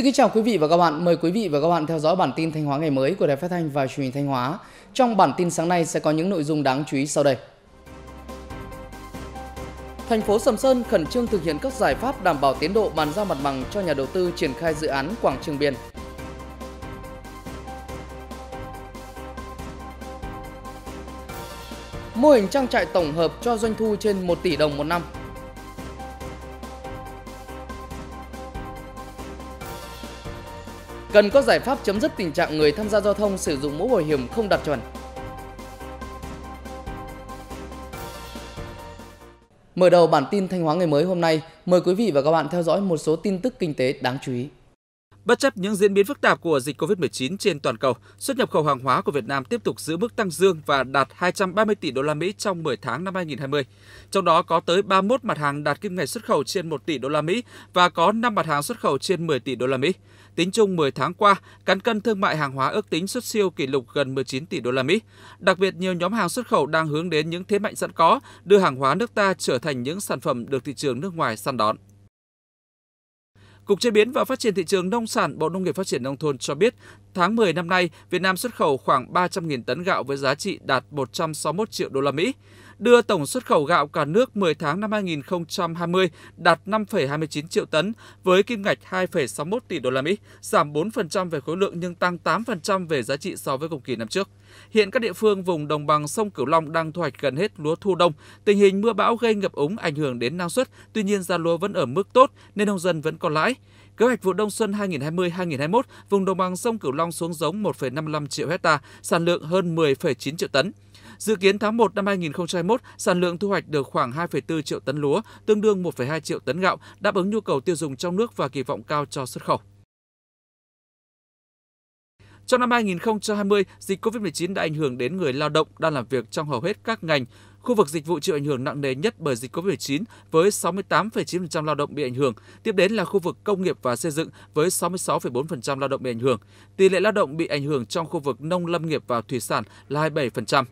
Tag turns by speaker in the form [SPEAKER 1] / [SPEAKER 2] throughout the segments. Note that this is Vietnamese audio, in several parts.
[SPEAKER 1] Xin kính chào quý vị và các bạn. Mời quý vị và các bạn theo dõi bản tin Thanh Hóa ngày mới của Đài Phát thanh và Truyền hình Thanh Hóa. Trong bản tin sáng nay sẽ có những nội dung đáng chú ý sau đây. Thành phố Sầm Sơn khẩn trương thực hiện các giải pháp đảm bảo tiến độ bàn giao mặt bằng cho nhà đầu tư triển khai dự án Quảng Trường biển Mô hình trang trại tổng hợp cho doanh thu trên 1 tỷ đồng một năm cần có giải pháp chấm dứt tình trạng người tham gia giao thông sử dụng mũ bảo hiểm không đạt chuẩn. Mở đầu bản tin Thanh Hóa ngày mới hôm nay, mời quý vị và các bạn theo dõi một số tin tức kinh tế đáng chú ý.
[SPEAKER 2] Bất chấp những diễn biến phức tạp của dịch COVID-19 trên toàn cầu, xuất nhập khẩu hàng hóa của Việt Nam tiếp tục giữ mức tăng dương và đạt 230 tỷ đô la Mỹ trong 10 tháng năm 2020. Trong đó có tới 31 mặt hàng đạt kim ngạch xuất khẩu trên 1 tỷ đô la Mỹ và có 5 mặt hàng xuất khẩu trên 10 tỷ đô la Mỹ. Tính chung 10 tháng qua, cán cân thương mại hàng hóa ước tính xuất siêu kỷ lục gần 19 tỷ đô la Mỹ. Đặc biệt nhiều nhóm hàng xuất khẩu đang hướng đến những thế mạnh sẵn có, đưa hàng hóa nước ta trở thành những sản phẩm được thị trường nước ngoài săn đón. Cục Chế biến và Phát triển thị trường nông sản Bộ Nông nghiệp Phát triển nông thôn cho biết, tháng 10 năm nay, Việt Nam xuất khẩu khoảng 300.000 tấn gạo với giá trị đạt 161 triệu đô la Mỹ đưa tổng xuất khẩu gạo cả nước 10 tháng năm 2020 đạt 5,29 triệu tấn với kim ngạch 2,61 tỷ đô la Mỹ, giảm 4% về khối lượng nhưng tăng 8% về giá trị so với cùng kỳ năm trước. Hiện các địa phương vùng đồng bằng sông Cửu Long đang thu hoạch gần hết lúa thu đông. Tình hình mưa bão gây ngập úng ảnh hưởng đến năng suất, tuy nhiên giá lúa vẫn ở mức tốt nên nông dân vẫn còn lãi. Kế hoạch vụ đông xuân 2020-2021, vùng đồng bằng sông Cửu Long xuống giống 1,55 triệu hecta, sản lượng hơn 10,9 triệu tấn. Dự kiến tháng 1 năm 2021, sản lượng thu hoạch được khoảng 2,4 triệu tấn lúa, tương đương 1,2 triệu tấn gạo, đáp ứng nhu cầu tiêu dùng trong nước và kỳ vọng cao cho xuất khẩu. Trong năm 2020, dịch COVID-19 đã ảnh hưởng đến người lao động đang làm việc trong hầu hết các ngành. Khu vực dịch vụ chịu ảnh hưởng nặng nề nhất bởi dịch COVID-19 với 68,9% lao động bị ảnh hưởng. Tiếp đến là khu vực công nghiệp và xây dựng với 66,4% lao động bị ảnh hưởng. Tỷ lệ lao động bị ảnh hưởng trong khu vực nông lâm nghiệp và thủy sản là 27%.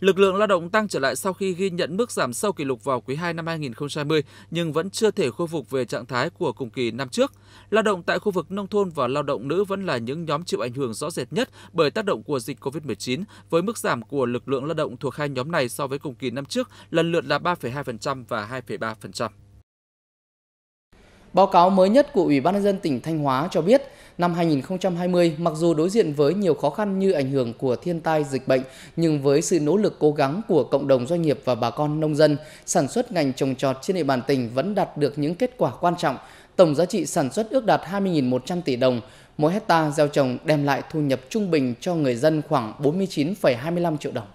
[SPEAKER 2] Lực lượng lao động tăng trở lại sau khi ghi nhận mức giảm sâu kỷ lục vào quý 2 năm 2020 nhưng vẫn chưa thể khôi phục về trạng thái của cùng kỳ năm trước. Lao động tại khu vực nông thôn và lao động nữ vẫn là những nhóm chịu ảnh hưởng rõ rệt nhất bởi tác động của dịch COVID-19 với mức giảm của lực lượng lao động thuộc hai nhóm này so với cùng kỳ năm trước lần lượt là 3,2% và 2,3%.
[SPEAKER 1] Báo cáo mới nhất của Ủy ban nhân dân tỉnh Thanh Hóa cho biết, năm 2020, mặc dù đối diện với nhiều khó khăn như ảnh hưởng của thiên tai, dịch bệnh, nhưng với sự nỗ lực cố gắng của cộng đồng doanh nghiệp và bà con nông dân, sản xuất ngành trồng trọt trên địa bàn tỉnh vẫn đạt được những kết quả quan trọng. Tổng giá trị sản xuất ước đạt 20.100 tỷ đồng, mỗi hecta gieo trồng đem lại thu nhập trung bình cho người dân khoảng 49,25
[SPEAKER 3] triệu đồng.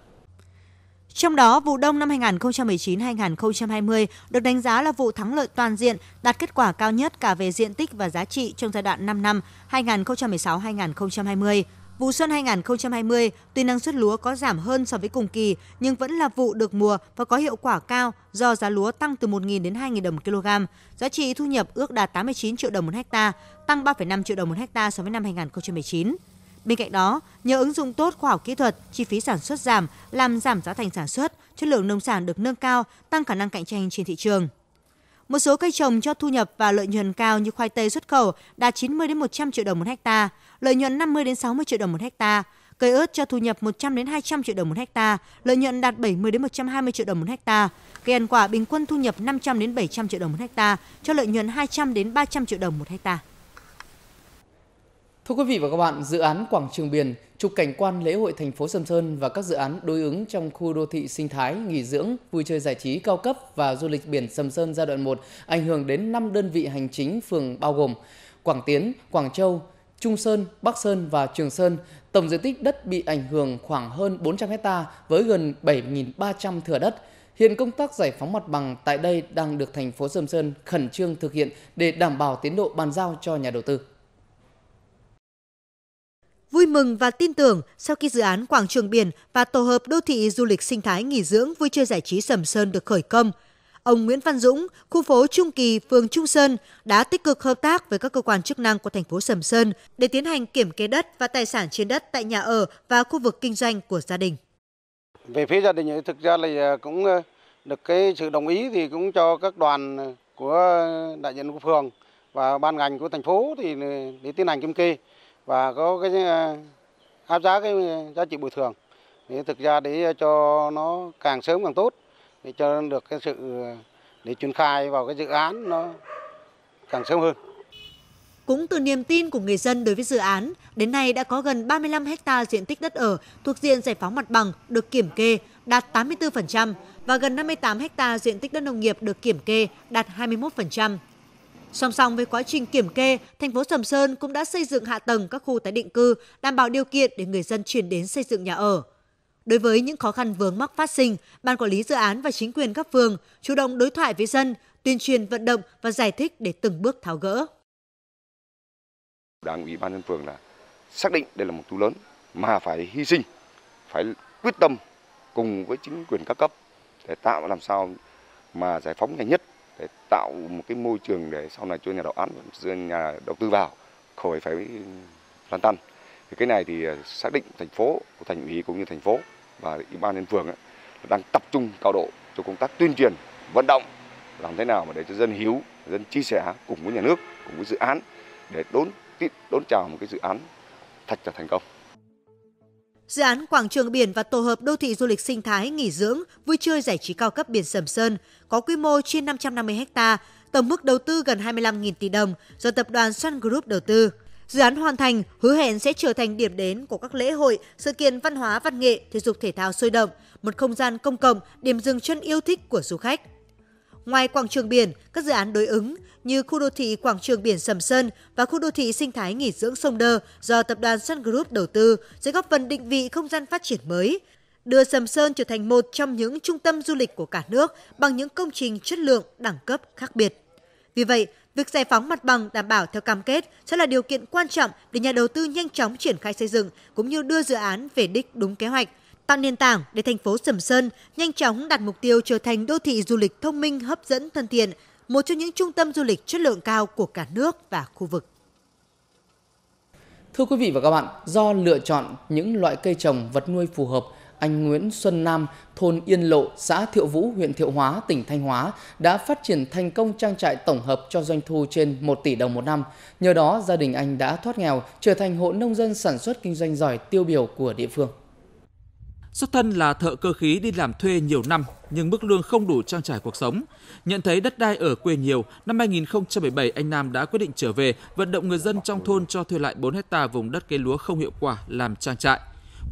[SPEAKER 3] Trong đó, vụ đông năm 2019-2020 được đánh giá là vụ thắng lợi toàn diện, đạt kết quả cao nhất cả về diện tích và giá trị trong giai đoạn 5 năm 2016-2020. Vụ xuân 2020, tuy năng suất lúa có giảm hơn so với cùng kỳ, nhưng vẫn là vụ được mùa và có hiệu quả cao do giá lúa tăng từ 1.000 đến 2.000 đồng kg. Giá trị thu nhập ước đạt 89 triệu đồng một hecta, tăng 3,5 triệu đồng một hecta so với năm 2019. Bên cạnh đó, nhờ ứng dụng tốt khoa học kỹ thuật, chi phí sản xuất giảm, làm giảm giá thành sản xuất, chất lượng nông sản được nâng cao, tăng khả năng cạnh tranh trên thị trường. Một số cây trồng cho thu nhập và lợi nhuận cao như khoai tây xuất khẩu đạt 90 đến 100 triệu đồng một hecta, lợi nhuận 50 đến 60 triệu đồng một hecta. Cây ớt cho thu nhập 100 đến 200 triệu đồng một hecta, lợi nhuận đạt 70 đến 120 triệu đồng một hecta. Cây ăn quả bình quân thu nhập 500 đến 700 triệu đồng một hecta, cho lợi nhuận 200 đến 300 triệu đồng một hecta.
[SPEAKER 1] Thưa quý vị và các bạn, dự án Quảng Trường Biển, trục cảnh quan lễ hội thành phố Sầm Sơn và các dự án đối ứng trong khu đô thị sinh thái, nghỉ dưỡng, vui chơi giải trí cao cấp và du lịch biển Sầm Sơn giai đoạn 1 ảnh hưởng đến 5 đơn vị hành chính phường bao gồm Quảng Tiến, Quảng Châu, Trung Sơn, Bắc Sơn và Trường Sơn. Tổng diện tích đất bị ảnh hưởng khoảng hơn 400 hecta với gần 7.300 thửa đất. Hiện công tác giải phóng mặt bằng tại đây đang được thành phố Sầm Sơn khẩn trương thực hiện để đảm bảo tiến độ bàn giao cho nhà đầu tư
[SPEAKER 3] vui mừng và tin tưởng sau khi dự án quảng trường biển và tổ hợp đô thị du lịch sinh thái nghỉ dưỡng vui chơi giải trí Sầm Sơn được khởi công. Ông Nguyễn Văn Dũng, khu phố Trung Kỳ, phường Trung Sơn đã tích cực hợp tác với các cơ quan chức năng của thành phố Sầm Sơn để tiến hành kiểm kê đất và tài sản trên đất tại nhà ở và khu vực kinh doanh của gia đình.
[SPEAKER 4] Về phía gia đình thì thực ra là ờ, cũng ờ, được cái sự đồng ý thì cũng cho các đoàn ờ, của đại diện của phường và ban ngành của thành phố thì để tiến hành kiểm kê và có cái ờ, áp giá cái giá trị bồi thường thì thực ra để cho nó càng sớm càng tốt để cho được cái sự để triển khai vào cái dự án nó càng sớm hơn.
[SPEAKER 3] Cũng từ niềm tin của người dân đối với dự án, đến nay đã có gần 35 ha diện tích đất ở thuộc diện giải phóng mặt bằng được kiểm kê đạt 84% và gần 58 ha diện tích đất nông nghiệp được kiểm kê đạt 21%. Song song với quá trình kiểm kê, thành phố Sầm Sơn cũng đã xây dựng hạ tầng các khu tái định cư, đảm bảo điều kiện để người dân chuyển đến xây dựng nhà ở. Đối với những khó khăn vướng mắc phát sinh, Ban Quản lý Dự án và chính quyền các phường chủ động đối thoại với dân, tuyên truyền vận động và giải thích để từng bước tháo gỡ.
[SPEAKER 1] Đảng ủy ban nhân phường là xác định đây là một thứ lớn mà phải hy sinh, phải quyết tâm cùng với chính quyền các cấp để tạo làm sao mà giải phóng nhanh nhất để tạo một cái môi trường để sau này cho nhà đầu án nhà đầu tư vào khỏi phải lăn tăn thì cái này thì à, xác định thành phố của thành ủy cũng như thành phố và ủy ban nhân phường ấy, đang tập trung cao độ cho công tác tuyên truyền vận động làm thế nào mà để cho dân hiếu dân chia sẻ cùng với nhà nước cùng với dự án để đón đốn chào một cái dự án thật là thành công
[SPEAKER 3] Dự án Quảng trường biển và tổ hợp đô thị du lịch sinh thái nghỉ dưỡng, vui chơi giải trí cao cấp biển Sầm Sơn có quy mô trên 550 ha, tổng mức đầu tư gần 25.000 tỷ đồng do tập đoàn Sun Group đầu tư. Dự án hoàn thành, hứa hẹn sẽ trở thành điểm đến của các lễ hội, sự kiện văn hóa văn nghệ, thể dục thể thao sôi động, một không gian công cộng, điểm dừng chân yêu thích của du khách. Ngoài quảng trường biển, các dự án đối ứng, như khu đô thị quảng trường biển Sầm Sơn và khu đô thị sinh thái nghỉ dưỡng Sông Đơ do tập đoàn Sun Group đầu tư sẽ góp phần định vị không gian phát triển mới, đưa Sầm Sơn trở thành một trong những trung tâm du lịch của cả nước bằng những công trình chất lượng, đẳng cấp khác biệt. Vì vậy, việc giải phóng mặt bằng đảm bảo theo cam kết sẽ là điều kiện quan trọng để nhà đầu tư nhanh chóng triển khai xây dựng cũng như đưa dự án về đích đúng kế hoạch, tạo nền tảng để thành phố Sầm Sơn nhanh chóng đạt mục tiêu trở thành đô thị du lịch thông minh hấp dẫn thân thiện một trong những trung tâm du lịch chất lượng cao của cả nước và khu vực.
[SPEAKER 1] Thưa quý vị và các bạn, do lựa chọn những loại cây trồng vật nuôi phù hợp, anh Nguyễn Xuân Nam, thôn Yên Lộ, xã Thiệu Vũ, huyện Thiệu Hóa, tỉnh Thanh Hóa đã phát triển thành công trang trại tổng hợp cho doanh thu trên 1 tỷ đồng một năm. Nhờ đó, gia đình anh đã thoát nghèo, trở thành hộ nông dân sản xuất kinh doanh giỏi tiêu biểu của địa phương.
[SPEAKER 2] Xuất thân là thợ cơ khí đi làm thuê nhiều năm nhưng mức lương không đủ trang trải cuộc sống. Nhận thấy đất đai ở quê nhiều, năm 2017 anh Nam đã quyết định trở về vận động người dân trong thôn cho thuê lại 4 hecta vùng đất cây lúa không hiệu quả làm trang trại.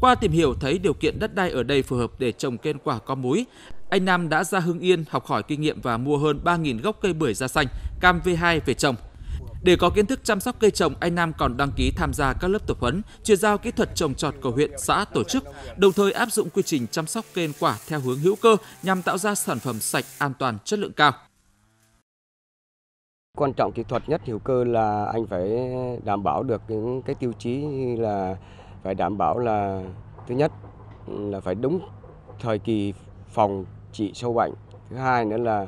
[SPEAKER 2] Qua tìm hiểu thấy điều kiện đất đai ở đây phù hợp để trồng cây quả có múi, anh Nam đã ra Hưng Yên học hỏi kinh nghiệm và mua hơn 3.000 gốc cây bưởi da xanh, cam V2 về trồng – để có kiến thức chăm sóc cây trồng, anh Nam còn đăng ký tham gia các lớp tập huấn, chuyển giao kỹ thuật trồng trọt của huyện, xã tổ chức, đồng thời áp dụng quy trình chăm sóc cây quả theo hướng hữu cơ nhằm tạo ra sản phẩm sạch, an toàn, chất lượng cao.
[SPEAKER 4] Quan trọng kỹ thuật nhất hữu cơ là anh phải đảm bảo được những cái tiêu chí là phải đảm bảo là thứ nhất là phải đúng thời kỳ phòng trị sâu bệnh, thứ hai nữa là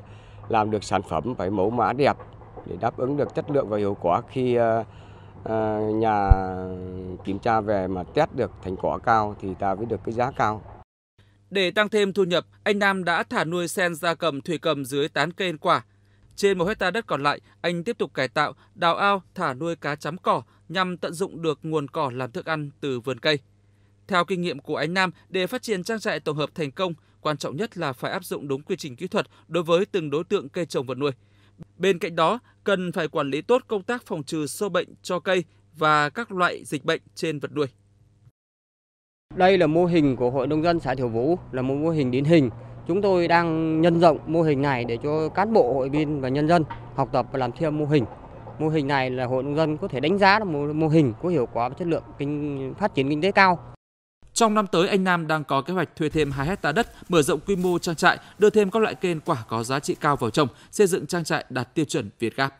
[SPEAKER 4] làm được sản phẩm phải mẫu mã đẹp để đáp ứng được chất lượng và hiệu quả khi ờ, ờ, nhà kiểm tra về mà test được thành quả cao thì ta mới được cái giá cao.
[SPEAKER 2] Để tăng thêm thu nhập, anh Nam đã thả nuôi sen gia cầm thủy cầm dưới tán cây ăn quả. Trên một hecta đất còn lại, anh tiếp tục cải tạo, đào ao, thả nuôi cá chấm cỏ nhằm tận dụng được nguồn cỏ làm thức ăn từ vườn cây. Theo kinh nghiệm của anh Nam, để phát triển trang trại tổng hợp thành công, quan trọng nhất là phải áp dụng đúng quy trình kỹ thuật đối với từng đối tượng cây trồng vật nuôi – Bên cạnh đó, cần phải quản lý tốt công tác phòng trừ sâu bệnh cho cây và các loại dịch bệnh trên vật nuôi.
[SPEAKER 4] Đây là mô hình của Hội Nông dân xã Thiểu Vũ, là một mô hình điển hình. Chúng tôi đang nhân rộng mô hình này để cho cán bộ hội viên và nhân dân học tập và làm theo mô hình. Mô hình này là Hội Nông dân có thể đánh giá là một mô hình có hiệu quả và chất lượng kinh phát triển kinh tế cao.
[SPEAKER 2] Trong năm tới, anh Nam đang có kế hoạch thuê thêm 2 hecta đất, mở rộng quy mô trang trại, đưa thêm các loại kênh quả có giá trị cao vào trồng, xây dựng trang trại đạt tiêu chuẩn Việt Gáp.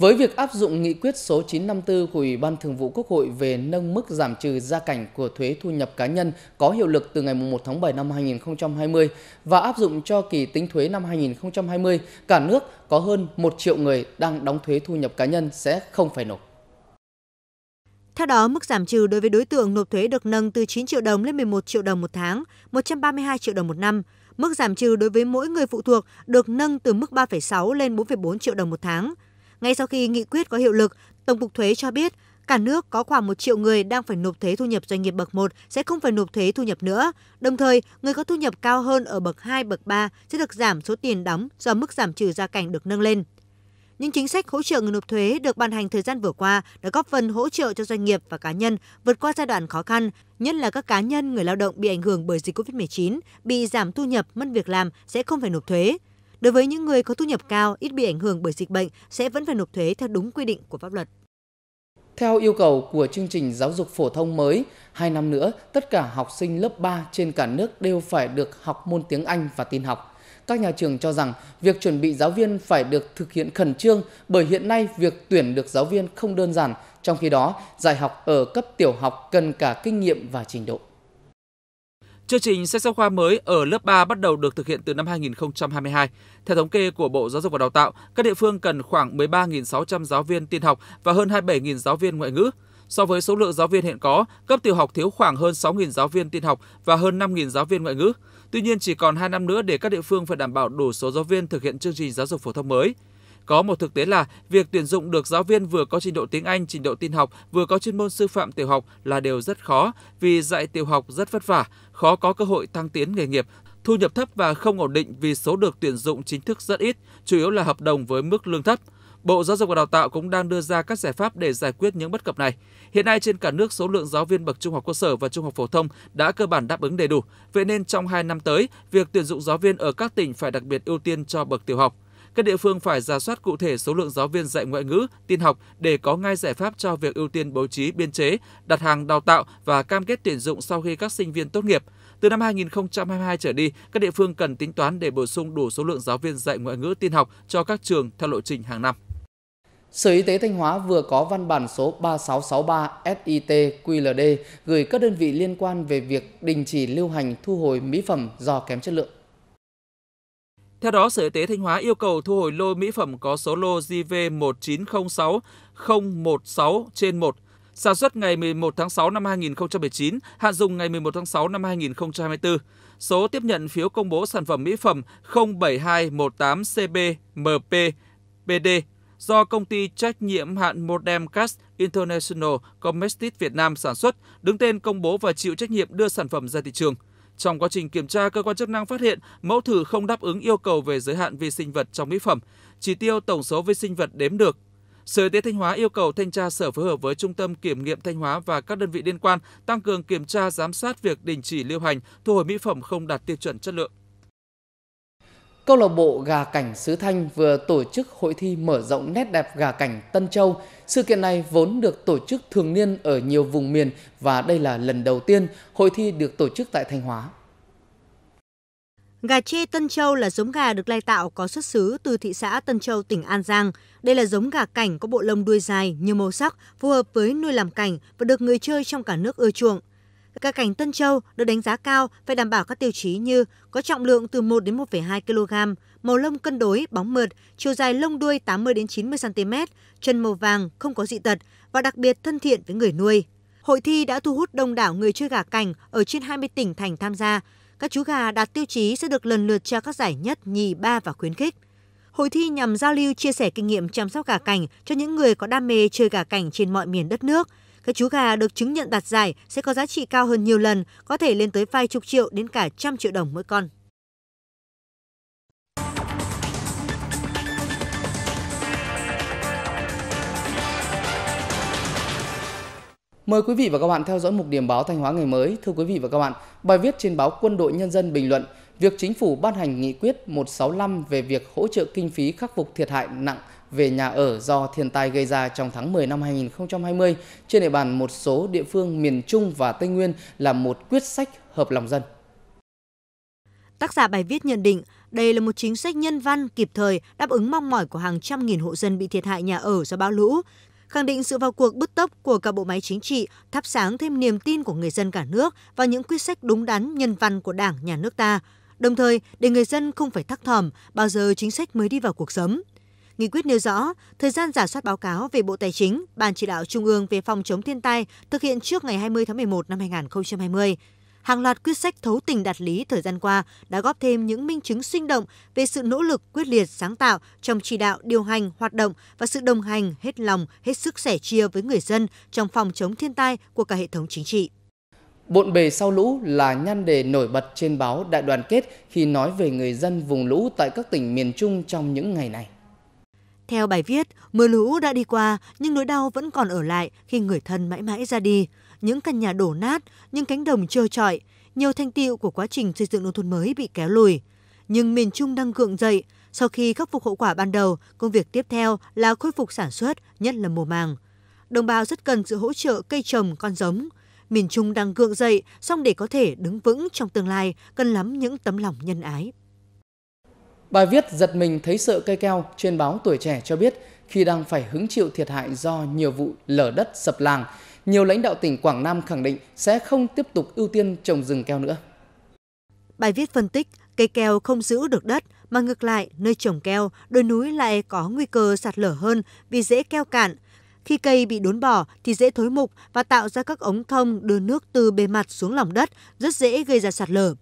[SPEAKER 1] Với việc áp dụng nghị quyết số 954 của Ủy ban Thường vụ Quốc hội về nâng mức giảm trừ gia cảnh của thuế thu nhập cá nhân có hiệu lực từ ngày 1 tháng 7 năm 2020 và áp dụng cho kỳ tính thuế năm 2020, cả nước có hơn 1 triệu người đang đóng thuế thu nhập cá nhân sẽ không phải nộp.
[SPEAKER 3] Theo đó, mức giảm trừ đối với đối tượng nộp thuế được nâng từ 9 triệu đồng lên 11 triệu đồng một tháng, 132 triệu đồng một năm. Mức giảm trừ đối với mỗi người phụ thuộc được nâng từ mức 3,6 lên 4,4 triệu đồng một tháng, ngay sau khi nghị quyết có hiệu lực, Tổng cục Thuế cho biết cả nước có khoảng 1 triệu người đang phải nộp thuế thu nhập doanh nghiệp bậc 1 sẽ không phải nộp thuế thu nhập nữa. Đồng thời, người có thu nhập cao hơn ở bậc 2, bậc 3 sẽ được giảm số tiền đóng do mức giảm trừ gia cảnh được nâng lên. Những chính sách hỗ trợ người nộp thuế được ban hành thời gian vừa qua đã góp phần hỗ trợ cho doanh nghiệp và cá nhân vượt qua giai đoạn khó khăn, nhất là các cá nhân người lao động bị ảnh hưởng bởi dịch COVID-19, bị giảm thu nhập, mất việc làm sẽ không phải nộp thuế. Đối với những người có thu nhập cao, ít bị ảnh hưởng bởi dịch bệnh sẽ vẫn phải nộp thuế theo đúng quy định của pháp luật. Theo yêu
[SPEAKER 1] cầu của chương trình giáo dục phổ thông mới, 2 năm nữa, tất cả học sinh lớp 3 trên cả nước đều phải được học môn tiếng Anh và tin học. Các nhà trường cho rằng việc chuẩn bị giáo viên phải được thực hiện khẩn trương bởi hiện nay việc tuyển được giáo viên không đơn giản, trong khi đó dạy học ở cấp tiểu học cần cả kinh nghiệm và trình độ.
[SPEAKER 2] Chương trình sách giáo khoa mới ở lớp 3 bắt đầu được thực hiện từ năm 2022. Theo thống kê của Bộ Giáo dục và Đào tạo, các địa phương cần khoảng 13.600 giáo viên tin học và hơn 27.000 giáo viên ngoại ngữ. So với số lượng giáo viên hiện có, cấp tiểu học thiếu khoảng hơn 6.000 giáo viên tin học và hơn 5.000 giáo viên ngoại ngữ. Tuy nhiên, chỉ còn 2 năm nữa để các địa phương phải đảm bảo đủ số giáo viên thực hiện chương trình giáo dục phổ thông mới. Có một thực tế là việc tuyển dụng được giáo viên vừa có trình độ tiếng Anh, trình độ tin học, vừa có chuyên môn sư phạm tiểu học là điều rất khó vì dạy tiểu học rất vất vả, khó có cơ hội thăng tiến nghề nghiệp, thu nhập thấp và không ổn định vì số được tuyển dụng chính thức rất ít, chủ yếu là hợp đồng với mức lương thấp. Bộ Giáo dục và Đào tạo cũng đang đưa ra các giải pháp để giải quyết những bất cập này. Hiện nay trên cả nước số lượng giáo viên bậc trung học cơ sở và trung học phổ thông đã cơ bản đáp ứng đầy đủ. Vậy nên trong 2 năm tới, việc tuyển dụng giáo viên ở các tỉnh phải đặc biệt ưu tiên cho bậc tiểu học. Các địa phương phải ra soát cụ thể số lượng giáo viên dạy ngoại ngữ, tin học để có ngay giải pháp cho việc ưu tiên bố trí biên chế, đặt hàng đào tạo và cam kết tuyển dụng sau khi các sinh viên tốt nghiệp. Từ năm 2022 trở đi, các địa phương cần tính toán để bổ sung đủ số lượng giáo viên dạy ngoại ngữ tin học cho các trường theo lộ trình hàng năm.
[SPEAKER 1] Sở Y tế Thanh Hóa vừa có văn bản số 3663 SIT QLD gửi các đơn vị liên quan về việc đình chỉ lưu hành thu hồi mỹ phẩm do kém chất lượng.
[SPEAKER 2] Theo đó, Sở Y tế Thanh Hóa yêu cầu thu hồi lô mỹ phẩm có số lô JV1906016 trên 1 sản xuất ngày 11 tháng 6 năm 2019, hạn dùng ngày 11 tháng 6 năm 2024. Số tiếp nhận phiếu công bố sản phẩm mỹ phẩm 07218 cbmpbd do công ty trách nhiệm hạn Modem Cast International Comestit Việt Nam sản xuất, đứng tên công bố và chịu trách nhiệm đưa sản phẩm ra thị trường – trong quá trình kiểm tra, cơ quan chức năng phát hiện mẫu thử không đáp ứng yêu cầu về giới hạn vi sinh vật trong mỹ phẩm, chỉ tiêu tổng số vi sinh vật đếm được. Sở Y tế Thanh Hóa yêu cầu thanh tra sở phối hợp với Trung tâm Kiểm nghiệm Thanh Hóa và các đơn vị liên quan tăng cường kiểm tra giám sát việc đình chỉ lưu hành, thu hồi mỹ phẩm không đạt tiêu chuẩn chất lượng.
[SPEAKER 1] Câu lạc bộ Gà Cảnh Sứ Thanh vừa tổ chức hội thi mở rộng nét đẹp gà cảnh Tân Châu. Sự kiện này vốn được tổ chức thường niên ở nhiều vùng miền và đây là lần đầu tiên hội thi được tổ chức tại Thanh Hóa.
[SPEAKER 3] Gà chê Tân Châu là giống gà được lai tạo có xuất xứ từ thị xã Tân Châu, tỉnh An Giang. Đây là giống gà cảnh có bộ lông đuôi dài, nhiều màu sắc, phù hợp với nuôi làm cảnh và được người chơi trong cả nước ưa chuộng. Cá cảnh Tân Châu được đánh giá cao phải đảm bảo các tiêu chí như có trọng lượng từ 1 đến 1,2 kg, màu lông cân đối, bóng mượt, chiều dài lông đuôi 80 đến 90 cm, chân màu vàng, không có dị tật và đặc biệt thân thiện với người nuôi. Hội thi đã thu hút đông đảo người chơi gà cảnh ở trên 20 tỉnh thành tham gia. Các chú gà đạt tiêu chí sẽ được lần lượt trao các giải nhất, nhì, ba và khuyến khích. Hội thi nhằm giao lưu chia sẻ kinh nghiệm chăm sóc gà cảnh cho những người có đam mê chơi gà cảnh trên mọi miền đất nước – các chú gà được chứng nhận đạt giải sẽ có giá trị cao hơn nhiều lần, có thể lên tới vài chục triệu đến cả trăm triệu đồng mỗi con.
[SPEAKER 1] Mời quý vị và các bạn theo dõi mục điểm báo Thanh Hóa ngày mới. Thưa quý vị và các bạn, bài viết trên báo Quân đội Nhân dân bình luận việc chính phủ ban hành nghị quyết 165 về việc hỗ trợ kinh phí khắc phục thiệt hại nặng về nhà ở do thiên tai gây ra trong tháng 10 năm 2020 trên địa bàn một số địa phương miền Trung và Tây Nguyên là một quyết sách hợp lòng dân.
[SPEAKER 3] Tác giả bài viết nhận định, đây là một chính sách nhân văn kịp thời đáp ứng mong mỏi của hàng trăm nghìn hộ dân bị thiệt hại nhà ở do bão lũ, khẳng định sự vào cuộc bứt tốc của cả bộ máy chính trị, thắp sáng thêm niềm tin của người dân cả nước vào những quyết sách đúng đắn nhân văn của Đảng, nhà nước ta. Đồng thời, để người dân không phải thắc thỏm bao giờ chính sách mới đi vào cuộc sống. Nghị quyết nêu rõ, thời gian giả soát báo cáo về Bộ Tài chính, Ban chỉ đạo Trung ương về phòng chống thiên tai thực hiện trước ngày 20 tháng 11 năm 2020. Hàng loạt quyết sách thấu tình đạt lý thời gian qua đã góp thêm những minh chứng sinh động về sự nỗ lực quyết liệt sáng tạo trong chỉ đạo điều hành hoạt động và sự đồng hành hết lòng, hết sức sẻ chia với người dân trong phòng chống thiên tai của cả hệ thống chính trị. Bộn bề sau lũ là nhan đề
[SPEAKER 1] nổi bật trên báo Đại đoàn kết khi nói về người dân vùng lũ tại các tỉnh miền Trung trong những ngày này.
[SPEAKER 3] Theo bài viết, mưa lũ đã đi qua nhưng nỗi đau vẫn còn ở lại khi người thân mãi mãi ra đi. Những căn nhà đổ nát, những cánh đồng trơ trọi, nhiều thành tiệu của quá trình xây dựng nông thôn mới bị kéo lùi. Nhưng miền Trung đang gượng dậy, sau khi khắc phục hậu quả ban đầu, công việc tiếp theo là khôi phục sản xuất, nhất là mùa màng. Đồng bào rất cần sự hỗ trợ cây trồng, con giống. Miền Trung đang gượng dậy, song để có thể đứng vững trong tương lai, cần lắm những tấm lòng nhân ái. Bài viết giật mình thấy sợ cây keo
[SPEAKER 1] trên báo Tuổi Trẻ cho biết khi đang phải hứng chịu thiệt hại do nhiều vụ lở đất sập làng,
[SPEAKER 3] nhiều lãnh đạo tỉnh Quảng Nam khẳng định sẽ không tiếp tục ưu tiên trồng rừng keo nữa. Bài viết phân tích cây keo không giữ được đất mà ngược lại nơi trồng keo, đồi núi lại có nguy cơ sạt lở hơn vì dễ keo cạn. Khi cây bị đốn bỏ thì dễ thối mục và tạo ra các ống thông đưa nước từ bề mặt xuống lòng đất, rất dễ gây ra sạt lở.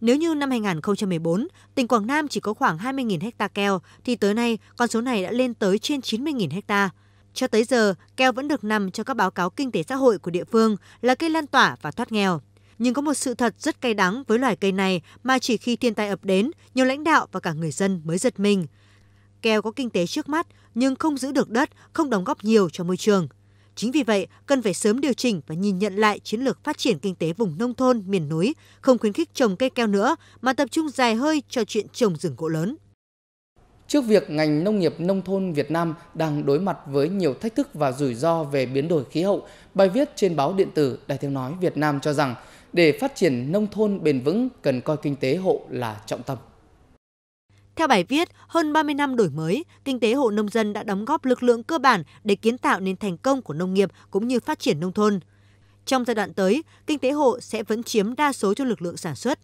[SPEAKER 3] Nếu như năm 2014, tỉnh Quảng Nam chỉ có khoảng 20.000 ha keo, thì tới nay con số này đã lên tới trên 90.000 ha. Cho tới giờ, keo vẫn được nằm cho các báo cáo kinh tế xã hội của địa phương là cây lan tỏa và thoát nghèo. Nhưng có một sự thật rất cay đắng với loài cây này mà chỉ khi thiên tai ập đến, nhiều lãnh đạo và cả người dân mới giật mình. Keo có kinh tế trước mắt nhưng không giữ được đất, không đóng góp nhiều cho môi trường. Chính vì vậy, cần phải sớm điều chỉnh và nhìn nhận lại chiến lược phát triển kinh tế vùng nông thôn, miền núi, không khuyến khích trồng cây keo nữa mà tập trung dài hơi cho chuyện trồng rừng gỗ lớn. Trước việc ngành nông
[SPEAKER 1] nghiệp nông thôn Việt Nam đang đối mặt với nhiều thách thức và rủi ro về biến đổi khí hậu, bài viết trên báo điện tử Đài Tiếng Nói Việt Nam cho rằng để phát triển nông thôn bền vững cần
[SPEAKER 3] coi kinh tế hộ là trọng tâm. Theo bài viết, hơn 30 năm đổi mới, kinh tế hộ nông dân đã đóng góp lực lượng cơ bản để kiến tạo nên thành công của nông nghiệp cũng như phát triển nông thôn. Trong giai đoạn tới, kinh tế hộ sẽ vẫn chiếm đa số cho lực lượng sản xuất.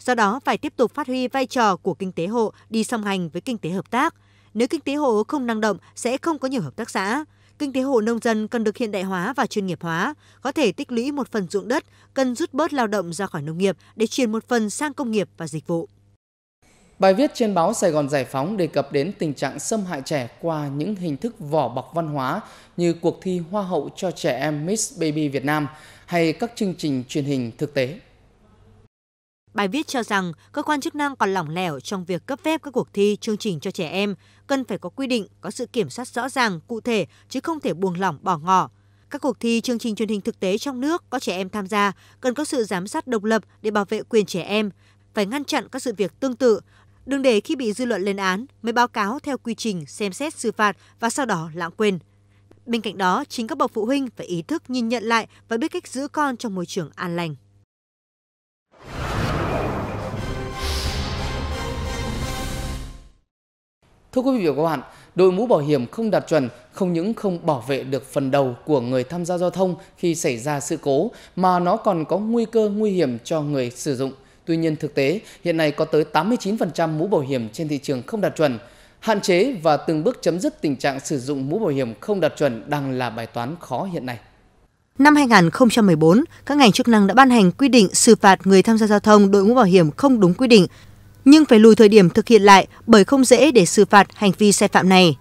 [SPEAKER 3] Do đó, phải tiếp tục phát huy vai trò của kinh tế hộ đi song hành với kinh tế hợp tác. Nếu kinh tế hộ không năng động, sẽ không có nhiều hợp tác xã kinh tế hộ nông dân cần được hiện đại hóa và chuyên nghiệp hóa, có thể tích lũy một phần ruộng đất, cần rút bớt lao động ra khỏi nông nghiệp để chuyển một phần sang công nghiệp và dịch vụ. Bài viết trên báo Sài Gòn Giải Phóng đề cập đến tình trạng xâm
[SPEAKER 1] hại trẻ qua những hình thức vỏ bọc văn hóa như cuộc thi Hoa hậu cho trẻ em Miss
[SPEAKER 3] Baby Việt Nam hay các chương trình truyền hình thực tế. Bài viết cho rằng cơ quan chức năng còn lỏng lẻo trong việc cấp phép các cuộc thi chương trình cho trẻ em, cần phải có quy định, có sự kiểm soát rõ ràng, cụ thể chứ không thể buông lỏng bỏ ngỏ. Các cuộc thi chương trình truyền hình thực tế trong nước có trẻ em tham gia cần có sự giám sát độc lập để bảo vệ quyền trẻ em, phải ngăn chặn các sự việc tương tự, Đừng để khi bị dư luận lên án mới báo cáo theo quy trình xem xét xử phạt và sau đó lãng quên. Bên cạnh đó, chính các bậc phụ huynh phải ý thức nhìn nhận lại và biết cách giữ con trong môi trường an lành. Thưa quý vị và các bạn,
[SPEAKER 1] đội mũ bảo hiểm không đạt chuẩn không những không bảo vệ được phần đầu của người tham gia giao thông khi xảy ra sự cố mà nó còn có nguy cơ nguy hiểm cho người sử dụng. Tuy nhiên thực tế, hiện nay có tới 89% mũ bảo hiểm trên thị trường không đạt chuẩn. Hạn chế và từng bước chấm dứt tình trạng sử dụng mũ bảo hiểm không đạt chuẩn đang là bài toán khó hiện nay.
[SPEAKER 3] Năm 2014, các ngành chức năng đã ban hành quy định xử phạt người tham gia giao thông đội mũ bảo hiểm không đúng quy định, nhưng phải lùi thời điểm thực hiện lại bởi không dễ để xử phạt hành vi sai phạm này.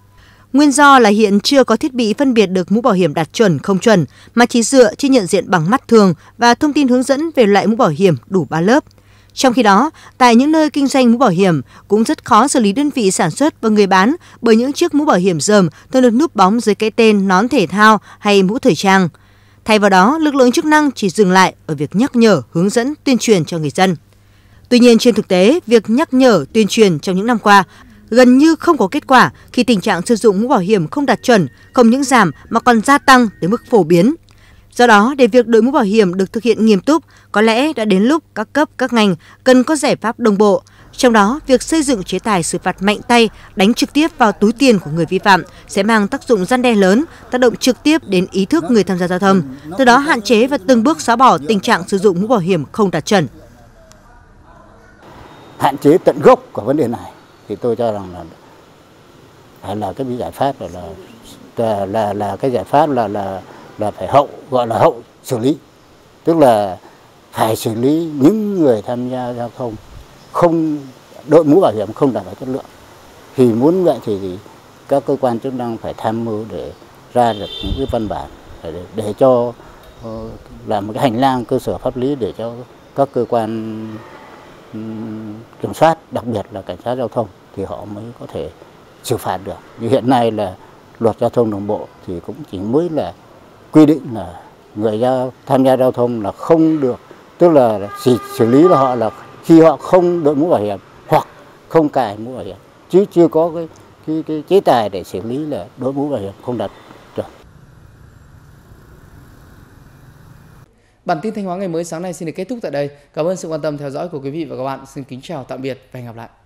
[SPEAKER 3] Nguyên do là hiện chưa có thiết bị phân biệt được mũ bảo hiểm đạt chuẩn không chuẩn, mà chỉ dựa trên nhận diện bằng mắt thường và thông tin hướng dẫn về loại mũ bảo hiểm đủ 3 lớp – trong khi đó, tại những nơi kinh doanh mũ bảo hiểm cũng rất khó xử lý đơn vị sản xuất và người bán bởi những chiếc mũ bảo hiểm dởm thường được núp bóng dưới cái tên nón thể thao hay mũ thời trang. Thay vào đó, lực lượng chức năng chỉ dừng lại ở việc nhắc nhở, hướng dẫn, tuyên truyền cho người dân. Tuy nhiên trên thực tế, việc nhắc nhở, tuyên truyền trong những năm qua gần như không có kết quả khi tình trạng sử dụng mũ bảo hiểm không đạt chuẩn không những giảm mà còn gia tăng tới mức phổ biến. Do đó, để việc đội mũ bảo hiểm được thực hiện nghiêm túc, có lẽ đã đến lúc các cấp, các ngành cần có giải pháp đồng bộ. Trong đó, việc xây dựng chế tài xử phạt mạnh tay, đánh trực tiếp vào túi tiền của người vi phạm sẽ mang tác dụng gian đe lớn, tác động trực tiếp đến ý thức người tham gia giao thông, từ đó hạn chế và từng bước xóa bỏ tình trạng sử dụng mũ bảo hiểm không đạt chuẩn.
[SPEAKER 4] Hạn chế tận gốc của vấn đề này thì tôi cho rằng là là cái giải pháp là là là, là cái giải pháp là là là phải hậu gọi là hậu xử lý tức là phải xử lý những người tham gia giao thông không đội mũ bảo hiểm không đảm bảo chất lượng thì muốn vậy thì các cơ quan chức năng phải tham mưu để ra được những cái văn bản để, để cho ờ, làm một cái hành lang cơ sở pháp lý để cho các cơ quan kiểm soát đặc biệt là cảnh sát giao thông thì họ mới có thể xử phạt được như hiện nay là luật giao thông đồng bộ thì cũng chỉ mới là quy định là người ra tham gia giao thông là không được tức là chỉ xử lý là họ là khi họ không đội mũ bảo hiểm hoặc không cài mũ bảo hiểm chứ chưa có cái cái, cái chế tài để xử lý là đội mũ bảo hiểm không đặt chuẩn.
[SPEAKER 1] Bản tin Thanh Hóa ngày mới sáng nay xin được kết thúc tại đây. Cảm ơn sự quan tâm theo dõi của quý vị và các bạn. Xin kính chào tạm biệt và hẹn gặp lại.